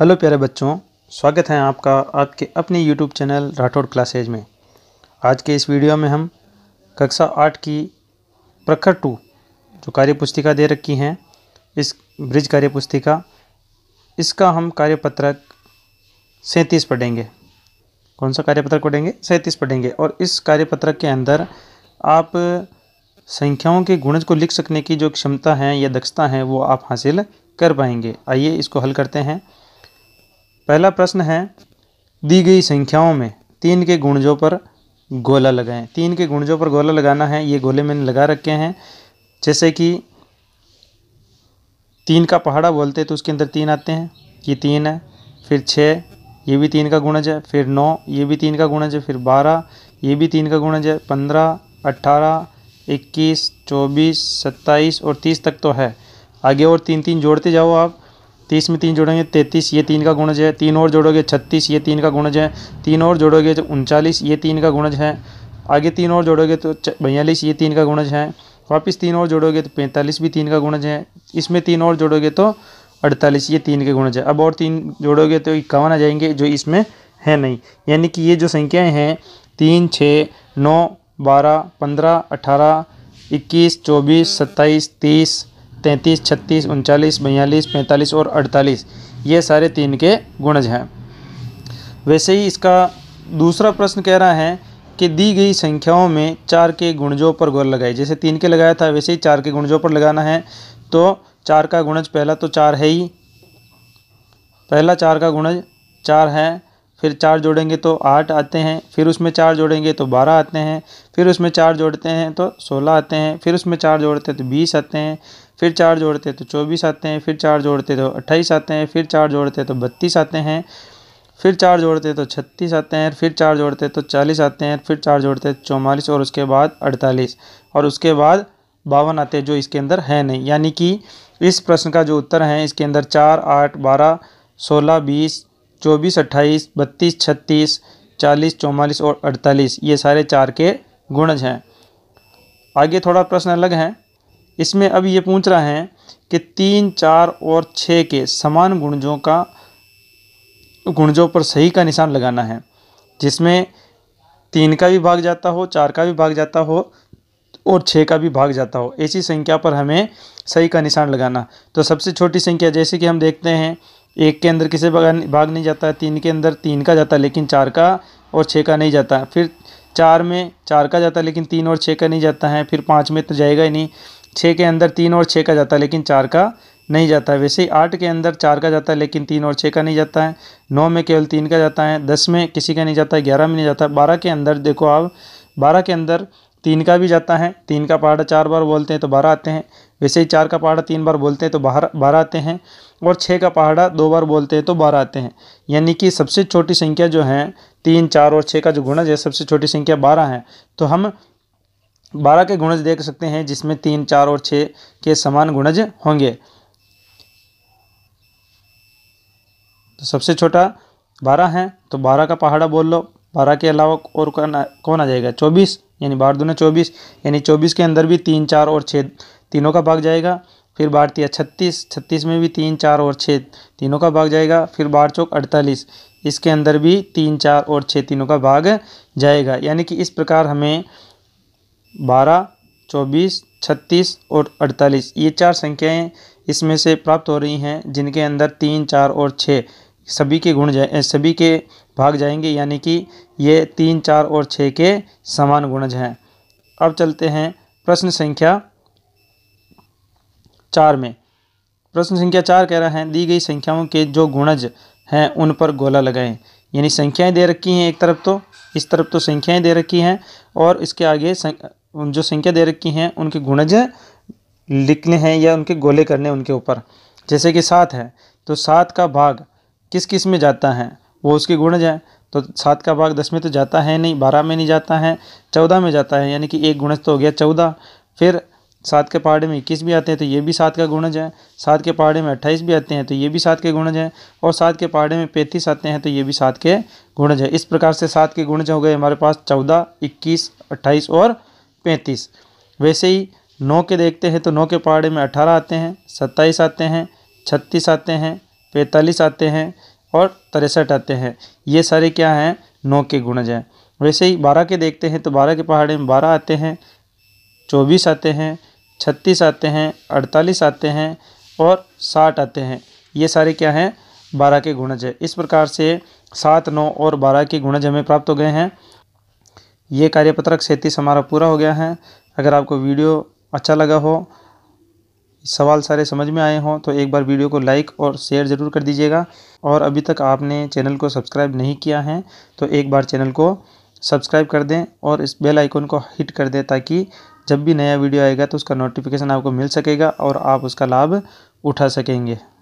hello प्यारे बच्चों स्वागत है आपका आपके अपने यूट्यूब चैनल राठौड़ क्लासेज में आज के इस वीडियो में हम कक्षा आठ की प्रखर टू जो कार्य पुस्तिका दे रखी हैं इस ब्रिज कार्य पुस्तिका इसका हम कार्यपत्रक सैंतीस पढ़ेंगे कौन सा कार्यपत्रक पढ़ेंगे सैंतीस पढ़ेंगे और इस कार्यपत्रक के अंदर आप संख्याओं के गुणज को लिख सकने की जो क्षमता है या दक्षता है वो आप हासिल कर पाएंगे आइए इसको हल करते हैं पहला प्रश्न है दी गई संख्याओं में तीन के गुणजों पर गोला लगाएं तीन के गुणजों पर गोला लगाना है ये गोले मैंने लगा रखे हैं जैसे कि तीन का पहाड़ा बोलते हैं तो उसके अंदर तीन आते हैं ये तीन है फिर छः ये भी तीन का गुणज है फिर नौ ये भी तीन का गुणज है फिर बारह ये भी तीन का गुणज है पंद्रह अट्ठारह इक्कीस चौबीस सत्ताईस और तीस तक तो है आगे और तीन तीन जोड़ते जाओ आप तीस में तीन जोड़ेंगे तैंतीस ये तीन का गुणज है तीन और जोड़ोगे छत्तीस ये तीन का गुणज है तीन और जोड़ोगे तो उनचालीस ये तीन का गुणज है आगे तीन और जोड़ोगे तो बयालीस ये तीन का गुणज है वापस तीन और जोड़ोगे तो पैंतालीस भी तीन का गुणज है इसमें तीन और जोड़ोगे तो अड़तालीस ये तीन के गुणज है अब और तीन जोड़ोगे तो इक्यावन आ जाएंगे जो इसमें है नहीं यानी कि ये जो संख्याएँ हैं तीन छः नौ बारह पंद्रह अठारह इक्कीस चौबीस सत्ताईस तीस तैंतीस छत्तीस उनचालीस बयालीस पैंतालीस और अड़तालीस ये सारे तीन के गुणज हैं वैसे ही इसका दूसरा प्रश्न कह रहा है कि दी गई संख्याओं में चार के गुणजों पर गौर लगाए जैसे तीन के लगाया था वैसे ही चार के गुणजों पर लगाना है तो चार का गुणज पहला तो चार है ही पहला चार का गुणज चार है फिर चार जोड़ेंगे तो आठ आते हैं फिर उसमें चार जोड़ेंगे तो बारह आते हैं फिर उसमें चार जोड़ते हैं तो सोलह आते हैं फिर उसमें चार जोड़ते हैं तो बीस आते हैं फिर चार जोड़ते तो चौबीस आते हैं फिर चार जोड़ते तो अट्ठाईस आते हैं फिर चार जोड़ते तो बत्तीस आते हैं फिर चार जोड़ते तो छत्तीस आते हैं फिर चार जोड़ते तो चालीस आते हैं फिर चार जोड़ते तो चौवालीस और उसके बाद अड़तालीस और उसके बाद बावन आते हैं जो इसके अंदर है नहीं यानी कि इस प्रश्न का जो उत्तर है इसके अंदर चार आठ बारह सोलह बीस चौबीस अट्ठाईस बत्तीस छत्तीस चालीस चौवालीस और अड़तालीस ये सारे चार के गुणज हैं आगे थोड़ा प्रश्न अलग है इसमें अब ये पूछ रहा है कि तीन चार और छः के समान गुणजों का गुणजों पर सही का निशान लगाना है जिसमें तीन का भी भाग जाता हो चार का भी भाग जाता हो और छः का भी भाग जाता हो ऐसी संख्या पर हमें सही का निशान लगाना तो सबसे छोटी संख्या जैसे कि हम देखते हैं एक के अंदर किसी भाग नहीं जाता है तीन के अंदर तीन का जाता है लेकिन चार का और छः का नहीं जाता फिर चार में चार का जाता है लेकिन तीन और छः का नहीं जाता है फिर पाँच में तो जाएगा ही नहीं छः के अंदर तीन और छः का जाता है लेकिन चार का नहीं जाता है वैसे ही आठ के अंदर चार का जाता है लेकिन तीन और छः का नहीं जाता है नौ में केवल तीन का जाता है दस में किसी का नहीं जाता है ग्यारह में नहीं जाता है बारह के अंदर देखो आप बारह के अंदर तीन का भी जाता है तीन का पहाड़ा चार बार बोलते हैं तो बारह आते हैं वैसे ही चार का पहाड़ा तीन बार बोलते हैं तो बारह बारह आते हैं और छः का पहाड़ा दो बार बोलते हैं तो बारह आते हैं यानी कि सबसे छोटी संख्या जो है तीन चार और छः का जो गुणज है सबसे छोटी संख्या बारह है तो हम बारह के गुणज देख सकते हैं जिसमें तीन चार और छः के समान गुणज होंगे तो सबसे छोटा बारह है तो बारह का पहाड़ा बोल लो बारह के अलावा और कौन कौन आ जाएगा चौबीस यानी बारह दूना चौबीस यानी चौबीस के अंदर भी तीन चार और छः तीनों का भाग जाएगा फिर बार तिया छत्तीस छत्तीस में भी तीन चार और छः तीनों का भाग जाएगा फिर बार चौक अड़तालीस इसके अंदर भी तीन चार और छः तीनों का भाग जाएगा यानी कि इस प्रकार हमें बारह चौबीस छत्तीस और अड़तालीस ये चार संख्याएं इसमें से प्राप्त हो रही हैं जिनके अंदर तीन चार और छः सभी के गुण जाए सभी के भाग जाएंगे यानी कि ये तीन चार और छः के समान गुणज हैं अब चलते हैं प्रश्न संख्या चार में प्रश्न संख्या चार कह रहा है दी गई संख्याओं के जो गुणज हैं उन पर गोला लगाएं यानी संख्याएं दे रखी हैं एक तरफ तो इस तरफ तो संख्याएं दे रखी हैं और इसके आगे सं, जो संख्या दे रखी हैं उनके गुणज लिखने हैं या उनके गोले करने उनके ऊपर जैसे कि सात है तो सात का भाग किस किस में जाता है वो उसके गुणज हैं तो सात का भाग दस में तो जाता है नहीं बारह में नहीं जाता है चौदह में जाता है यानी कि एक गुणज तो हो गया चौदह फिर सात के पहाड़े में इक्कीस भी आते हैं तो ये भी सात का गुणज है सात के पहाड़े में अट्ठाईस भी आते हैं तो ये भी सात के गुणज हैं और सात के पहाड़े में पैंतीस आते हैं तो ये भी सात के गुणज है इस प्रकार से सात के गुणज हो गए हमारे पास चौदह इक्कीस अट्ठाईस और पैंतीस वैसे ही नौ के देखते हैं तो नौ के पहाड़े में अठारह आते हैं सत्ताईस आते हैं छत्तीस आते हैं पैंतालीस आते हैं और तिरसठ आते हैं ये सारे क्या हैं नौ के गुणज हैं वैसे ही बारह के देखते हैं तो बारह के पहाड़े में बारह आते हैं चौबीस आते हैं छत्तीस आते हैं अड़तालीस आते हैं और साठ आते हैं ये सारे क्या हैं बारह के गुणज है इस प्रकार से सात नौ और बारह के गुणज हमें प्राप्त हो गए हैं ये कार्यपत्रक सैंतीस हमारा पूरा हो गया है अगर आपको वीडियो अच्छा लगा हो सवाल सारे समझ में आए हों तो एक बार वीडियो को लाइक और शेयर ज़रूर कर दीजिएगा और अभी तक आपने चैनल को सब्सक्राइब नहीं किया है तो एक बार चैनल को सब्सक्राइब कर दें और इस बेल आइकन को हिट कर दें ताकि जब भी नया वीडियो आएगा तो उसका नोटिफिकेशन आपको मिल सकेगा और आप उसका लाभ उठा सकेंगे